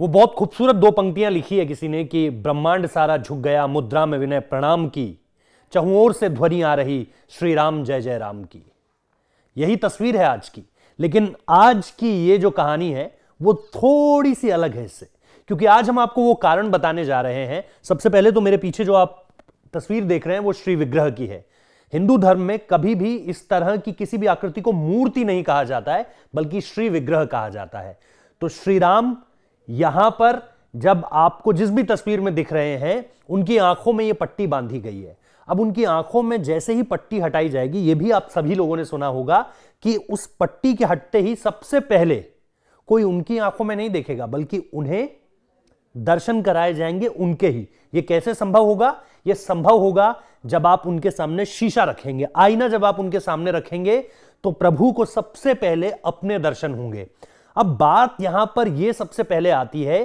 वो बहुत खूबसूरत दो पंक्तियां लिखी है किसी ने कि ब्रह्मांड सारा झुक गया मुद्रा में विनय प्रणाम की चहुओर से ध्वनि आ रही श्री राम जय जय राम की यही तस्वीर है आज की लेकिन आज की ये जो कहानी है वो थोड़ी सी अलग है इससे क्योंकि आज हम आपको वो कारण बताने जा रहे हैं सबसे पहले तो मेरे पीछे जो आप तस्वीर देख रहे हैं वो श्री विग्रह की है हिंदू धर्म में कभी भी इस तरह की किसी भी आकृति को मूर्ति नहीं कहा जाता है बल्कि श्री विग्रह कहा जाता है तो श्री राम यहां पर जब आपको जिस भी तस्वीर में दिख रहे हैं उनकी आंखों में ये पट्टी बांधी गई है अब उनकी आंखों में जैसे ही पट्टी हटाई जाएगी ये भी आप सभी लोगों ने सुना होगा कि उस पट्टी के हटते ही सबसे पहले कोई उनकी आंखों में नहीं देखेगा बल्कि उन्हें दर्शन कराए जाएंगे उनके ही ये कैसे संभव होगा यह संभव होगा जब आप उनके सामने शीशा रखेंगे आईना जब आप उनके सामने रखेंगे तो प्रभु को सबसे पहले अपने दर्शन होंगे अब बात यहां पर यह सबसे पहले आती है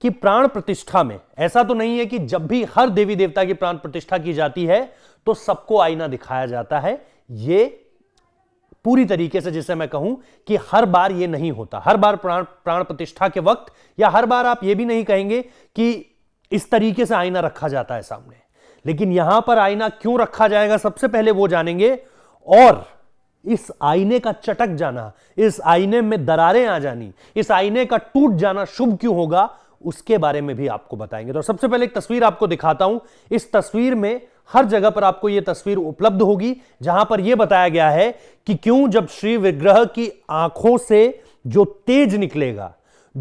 कि प्राण प्रतिष्ठा में ऐसा तो नहीं है कि जब भी हर देवी देवता की प्राण प्रतिष्ठा की जाती है तो सबको आईना दिखाया जाता है ये पूरी तरीके से जिसे मैं कहूं कि हर बार ये नहीं होता हर बार प्राण प्राण प्रतिष्ठा के वक्त या हर बार आप ये भी नहीं कहेंगे कि इस तरीके से आईना रखा जाता है सामने लेकिन यहां पर आईना क्यों रखा जाएगा सबसे पहले वो जानेंगे और इस आईने का चटक जाना इस आईने में दरारें आ जानी इस आईने का टूट जाना शुभ क्यों होगा उसके बारे में भी आपको बताएंगे तो सबसे पहले एक तस्वीर आपको दिखाता हूं इस तस्वीर में हर जगह पर आपको यह तस्वीर उपलब्ध होगी जहां पर यह बताया गया है कि क्यों जब श्री विग्रह की आंखों से जो तेज निकलेगा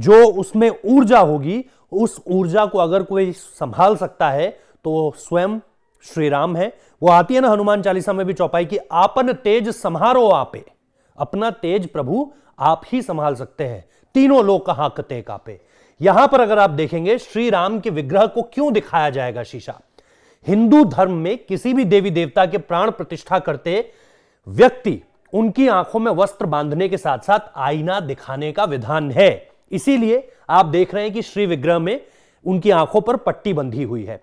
जो उसमें ऊर्जा होगी उस ऊर्जा को अगर कोई संभाल सकता है तो स्वयं श्री राम है वो आती है ना हनुमान चालीसा में भी चौपाई की आपन तेज संहारो आपे अपना तेज प्रभु आप ही संभाल सकते हैं तीनों लोग कहा कते कापे यहां पर अगर आप देखेंगे श्री राम के विग्रह को क्यों दिखाया जाएगा शीशा हिंदू धर्म में किसी भी देवी देवता के प्राण प्रतिष्ठा करते व्यक्ति उनकी आंखों में वस्त्र बांधने के साथ साथ आईना दिखाने का विधान है इसीलिए आप देख रहे हैं कि श्री विग्रह में उनकी आंखों पर पट्टी बंधी हुई है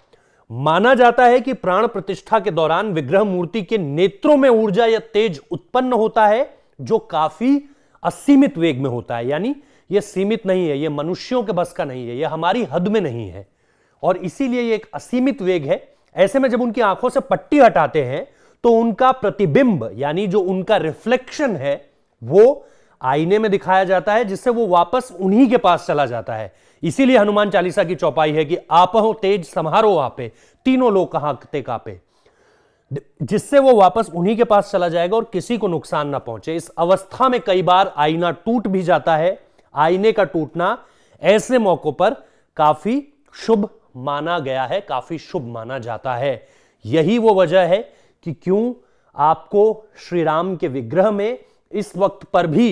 माना जाता है कि प्राण प्रतिष्ठा के दौरान विग्रह मूर्ति के नेत्रों में ऊर्जा या तेज उत्पन्न होता है जो काफी असीमित वेग में होता है यानी यह सीमित नहीं है यह मनुष्यों के बस का नहीं है यह हमारी हद में नहीं है और इसीलिए यह एक असीमित वेग है ऐसे में जब उनकी आंखों से पट्टी हटाते हैं तो उनका प्रतिबिंब यानी जो उनका रिफ्लेक्शन है वो आईने में दिखाया जाता है जिससे वो वापस उन्हीं के पास चला जाता है इसीलिए हनुमान चालीसा की चौपाई है कि हो तेज समारो आपे तीनों लोग कहाते कापे जिससे वो वापस उन्हीं के पास चला जाएगा और किसी को नुकसान ना पहुंचे इस अवस्था में कई बार आईना टूट भी जाता है आईने का टूटना ऐसे मौकों पर काफी शुभ माना गया है काफी शुभ माना जाता है यही वो वजह है कि क्यों आपको श्री राम के विग्रह में इस वक्त पर भी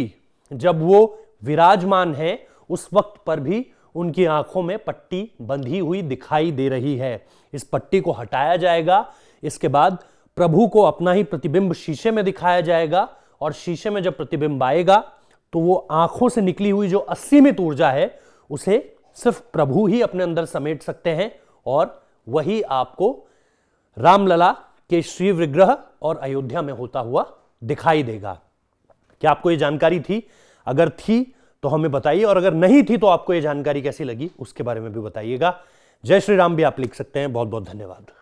जब वो विराजमान है उस वक्त पर भी उनकी आंखों में पट्टी बंधी हुई दिखाई दे रही है इस पट्टी को हटाया जाएगा इसके बाद प्रभु को अपना ही प्रतिबिंब शीशे में दिखाया जाएगा और शीशे में जब प्रतिबिंब आएगा तो वो आंखों से निकली हुई जो असीमित ऊर्जा है उसे सिर्फ प्रभु ही अपने अंदर समेट सकते हैं और वही आपको रामलला के श्री विग्रह और अयोध्या में होता हुआ दिखाई देगा क्या आपको ये जानकारी थी अगर थी तो हमें बताइए और अगर नहीं थी तो आपको यह जानकारी कैसी लगी उसके बारे में भी बताइएगा जय श्री राम भी आप लिख सकते हैं बहुत बहुत धन्यवाद